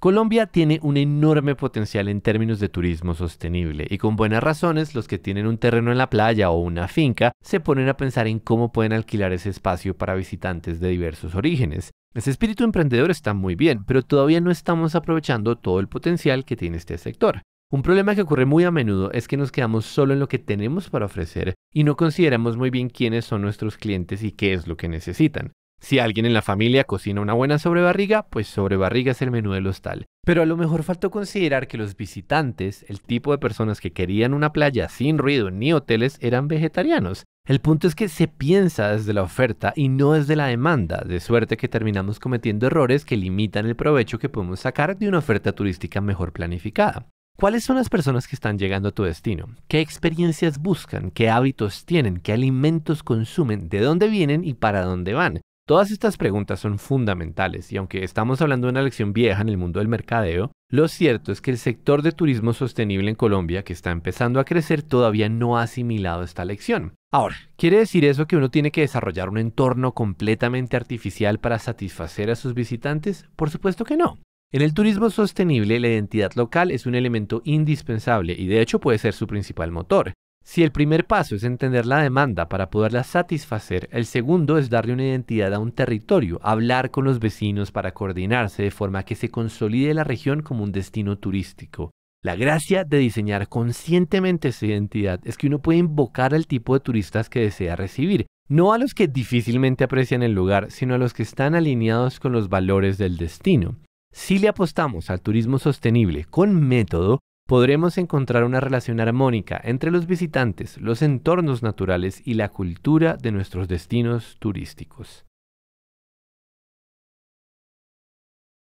Colombia tiene un enorme potencial en términos de turismo sostenible y con buenas razones los que tienen un terreno en la playa o una finca se ponen a pensar en cómo pueden alquilar ese espacio para visitantes de diversos orígenes. Ese espíritu emprendedor está muy bien, pero todavía no estamos aprovechando todo el potencial que tiene este sector. Un problema que ocurre muy a menudo es que nos quedamos solo en lo que tenemos para ofrecer y no consideramos muy bien quiénes son nuestros clientes y qué es lo que necesitan. Si alguien en la familia cocina una buena sobrebarriga, pues sobrebarriga es el menú del hostal. Pero a lo mejor faltó considerar que los visitantes, el tipo de personas que querían una playa sin ruido ni hoteles, eran vegetarianos. El punto es que se piensa desde la oferta y no desde la demanda, de suerte que terminamos cometiendo errores que limitan el provecho que podemos sacar de una oferta turística mejor planificada. ¿Cuáles son las personas que están llegando a tu destino? ¿Qué experiencias buscan? ¿Qué hábitos tienen? ¿Qué alimentos consumen? ¿De dónde vienen y para dónde van? Todas estas preguntas son fundamentales y aunque estamos hablando de una lección vieja en el mundo del mercadeo, lo cierto es que el sector de turismo sostenible en Colombia, que está empezando a crecer, todavía no ha asimilado esta lección. Ahora, ¿quiere decir eso que uno tiene que desarrollar un entorno completamente artificial para satisfacer a sus visitantes? Por supuesto que no. En el turismo sostenible, la identidad local es un elemento indispensable y de hecho puede ser su principal motor. Si el primer paso es entender la demanda para poderla satisfacer, el segundo es darle una identidad a un territorio, hablar con los vecinos para coordinarse de forma que se consolide la región como un destino turístico. La gracia de diseñar conscientemente esa identidad es que uno puede invocar al tipo de turistas que desea recibir, no a los que difícilmente aprecian el lugar, sino a los que están alineados con los valores del destino. Si le apostamos al turismo sostenible con método, podremos encontrar una relación armónica entre los visitantes, los entornos naturales y la cultura de nuestros destinos turísticos.